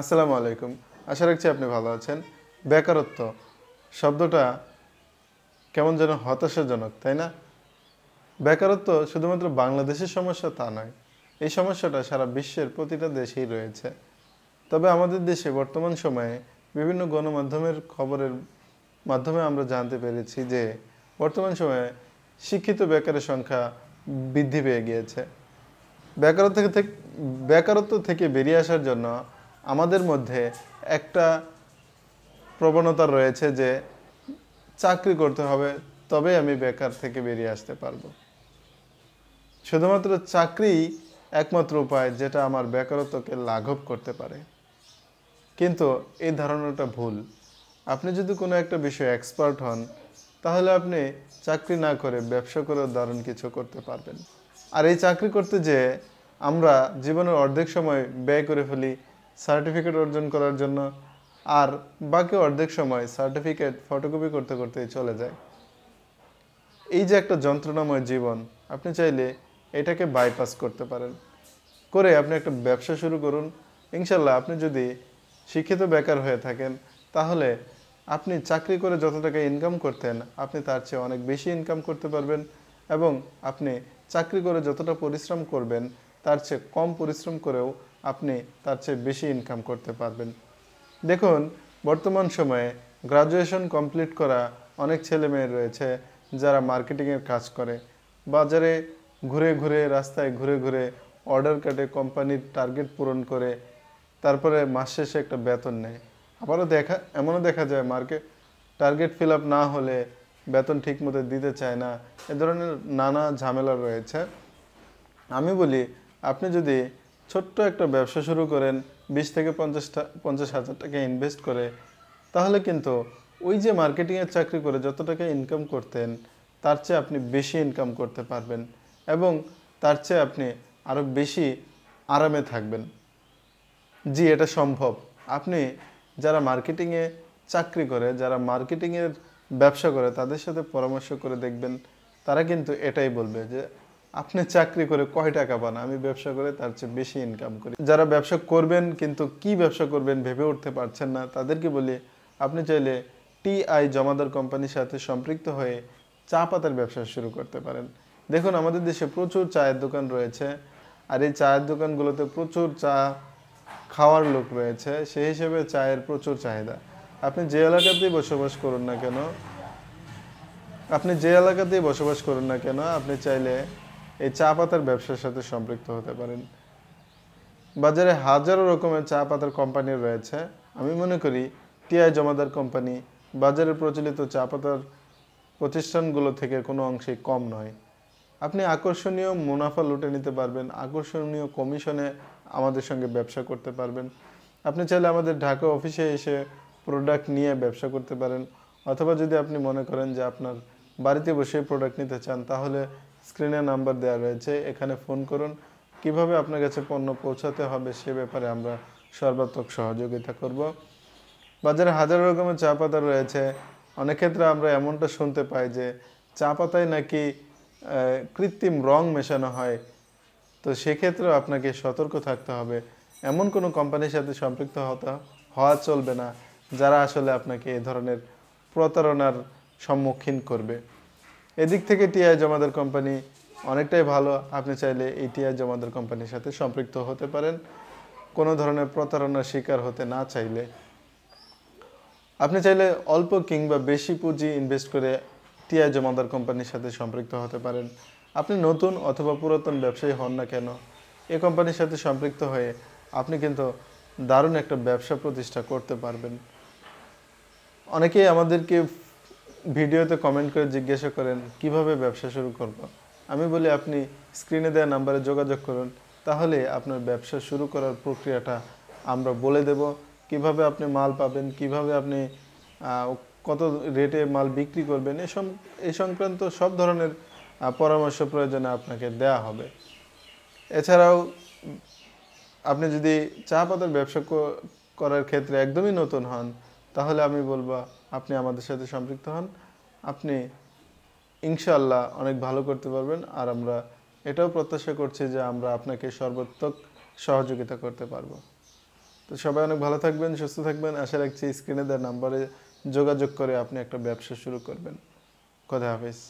আসসালামু আলাইকুম আশা রাখছি আপনি ভালো আছেন বেকারত্ব শব্দটা কেমন যেন হতাশাজনক তাই না বেকারত্ব শুধুমাত্র বাংলাদেশের সমস্যা তা নয় এই সমস্যাটা সারা বিশ্বের প্রতিটা দেশেই রয়েছে তবে আমাদের দেশে বর্তমান সময়ে বিভিন্ন গণমাধ্যমের খবরের মাধ্যমে আমরা জানতে পেরেছি যে বর্তমান সময়ে শিক্ষিত বেকারের সংখ্যা বৃদ্ধি পেয়ে গিয়েছে বেকারত্ব থেকে বেকারত্ব থেকে বেরিয়ে আসার জন্য আমাদের মধ্যে একটা প্রবণতা রয়েছে যে চাকরি করতে হবে তবে আমি বেকার থেকে বেরিয়ে আসতে পারবো শুধুমাত্র চাকরি একমাত্র উপায় যেটা আমার বেকারত্বকে লাঘব করতে পারে কিন্তু এই ধারণাটা ভুল আপনি যদি কোনো একটা বিষয়ে এক্সপার্ট হন তাহলে আপনি চাকরি না করে ব্যবসা করেও দারুণ কিছু করতে পারবেন আর এই চাকরি করতে যে আমরা জীবনের অর্ধেক সময় ব্যয় করে ফেলি সার্টিফিকেট অর্জন করার জন্য আর বাকি অর্ধেক সময় সার্টিফিকেট ফটোকপি করতে করতেই চলে যায় এই যে একটা যন্ত্রণাময় জীবন আপনি চাইলে এটাকে বাইপাস করতে পারেন করে আপনি একটা ব্যবসা শুরু করুন ইনশাল্লাহ আপনি যদি শিক্ষিত বেকার হয়ে থাকেন তাহলে আপনি চাকরি করে যত টাকা ইনকাম করতেন আপনি তার চেয়ে অনেক বেশি ইনকাম করতে পারবেন এবং আপনি চাকরি করে যতটা পরিশ্রম করবেন তার চেয়ে কম পরিশ্রম করেও আপনি তার চেয়ে বেশি ইনকাম করতে পারবেন দেখুন বর্তমান সময়ে গ্রাজুয়েশন কমপ্লিট করা অনেক ছেলে মেয়ে রয়েছে যারা মার্কেটিংয়ের কাজ করে বাজারে ঘুরে ঘুরে রাস্তায় ঘুরে ঘুরে অর্ডার কাটে কোম্পানির টার্গেট পূরণ করে তারপরে মাস শেষে একটা বেতন নেয় আবারও দেখা এমনও দেখা যায় মার্কেট টার্গেট ফিল আপ না হলে বেতন ঠিক মতো দিতে চায় না এ ধরনের নানা ঝামেলা রয়েছে আমি বলি আপনি যদি ছোট্ট একটা ব্যবসা শুরু করেন বিশ থেকে পঞ্চাশটা পঞ্চাশ হাজার টাকা ইনভেস্ট করে তাহলে কিন্তু ওই যে মার্কেটিংয়ের চাকরি করে যত টাকা ইনকাম করতেন তার চেয়ে আপনি বেশি ইনকাম করতে পারবেন এবং তার চেয়ে আপনি আরও বেশি আরামে থাকবেন জি এটা সম্ভব আপনি যারা মার্কেটিংয়ে চাকরি করে যারা মার্কেটিংয়ের ব্যবসা করে তাদের সাথে পরামর্শ করে দেখবেন তারা কিন্তু এটাই বলবে যে আপনি চাকরি করে কয় টাকা পান আমি ব্যবসা করে তার চেয়ে বেশি ইনকাম করি যারা ব্যবসা করবেন কিন্তু কি ব্যবসা করবেন ভেবে উঠতে পারছেন না তাদেরকে বলি আপনি চাইলে টিআই জমাদার কোম্পানির সাথে সম্পৃক্ত হয়ে চা পাতার ব্যবসা শুরু করতে পারেন দেখুন আমাদের দেশে প্রচুর চায়ের দোকান রয়েছে আর এই চায়ের দোকানগুলোতে প্রচুর চা খাওয়ার লোক রয়েছে সেই হিসেবে চায়ের প্রচুর চাহিদা আপনি যে এলাকাতেই বসবাস করুন না কেন আপনি যে এলাকাতেই বসবাস করুন না কেন আপনি চাইলে এই চা পাতার ব্যবসার সাথে সম্পৃক্ত হতে পারেন বাজারে হাজারো রকমের চা পাতার কোম্পানি রয়েছে আমি মনে করি টিআই জমাদার কোম্পানি বাজারে প্রচলিত চা পাতার প্রতিষ্ঠানগুলো থেকে কোনো অংশে কম নয় আপনি আকর্ষণীয় মুনাফা লুটে নিতে পারবেন আকর্ষণীয় কমিশনে আমাদের সঙ্গে ব্যবসা করতে পারবেন আপনি চাইলে আমাদের ঢাকা অফিসে এসে প্রোডাক্ট নিয়ে ব্যবসা করতে পারেন অথবা যদি আপনি মনে করেন যে আপনার বাড়িতে বসে প্রোডাক্ট নিতে চান তাহলে স্ক্রিনে নাম্বার দেওয়া রয়েছে এখানে ফোন করুন কিভাবে আপনার কাছে পণ্য পৌঁছাতে হবে সে ব্যাপারে আমরা সর্বাত্মক সহযোগিতা করব বাজারে হাজার রকমের চা পাতা রয়েছে অনেক ক্ষেত্রে আমরা এমনটা শুনতে পাই যে চা পাতায় নাকি কৃত্রিম রং মেশানো হয় তো সেক্ষেত্রেও আপনাকে সতর্ক থাকতে হবে এমন কোনো কোম্পানির সাথে সম্পৃক্ত হতা হওয়া চলবে না যারা আসলে আপনাকে এ ধরনের প্রতারণার সম্মুখীন করবে এদিক থেকে টিআই জমাদার কোম্পানি অনেকটাই ভালো আপনি চাইলে এই টিআই জমাদার কোম্পানির সাথে সম্পৃক্ত হতে পারেন কোনো ধরনের প্রতারণার শিকার হতে না চাইলে আপনি চাইলে অল্প কিংবা বেশি পুঁজি ইনভেস্ট করে টিআই জমাদার কোম্পানির সাথে সম্পৃক্ত হতে পারেন আপনি নতুন অথবা পুরাতন ব্যবসায়ী হন না কেন এ কোম্পানির সাথে সম্পৃক্ত হয়ে আপনি কিন্তু দারুণ একটা ব্যবসা প্রতিষ্ঠা করতে পারবেন অনেকেই আমাদেরকে ভিডিওতে কমেন্ট করে জিজ্ঞাসা করেন কিভাবে ব্যবসা শুরু করব। আমি বলি আপনি স্ক্রিনে দেওয়া নাম্বারে যোগাযোগ করুন তাহলে আপনার ব্যবসা শুরু করার প্রক্রিয়াটা আমরা বলে দেব কিভাবে আপনি মাল পাবেন কিভাবে আপনি কত রেটে মাল বিক্রি করবেন এসব এ সংক্রান্ত সব ধরনের পরামর্শ প্রয়োজনে আপনাকে দেয়া হবে এছাড়াও আপনি যদি চা পাতার ব্যবসা করার ক্ষেত্রে একদমই নতুন হন তাহলে আমি বলবো আপনি আমাদের সাথে সম্পৃক্ত হন আপনি ইনশাআল্লাহ অনেক ভালো করতে পারবেন আর আমরা এটাও প্রত্যাশা করছি যে আমরা আপনাকে সর্বাত্মক সহযোগিতা করতে পারবো তো সবাই অনেক ভালো থাকবেন সুস্থ থাকবেন আশা রাখছি স্ক্রিনে দেওয়ার নাম্বারে যোগাযোগ করে আপনি একটা ব্যবসা শুরু করবেন কথা হাফিজ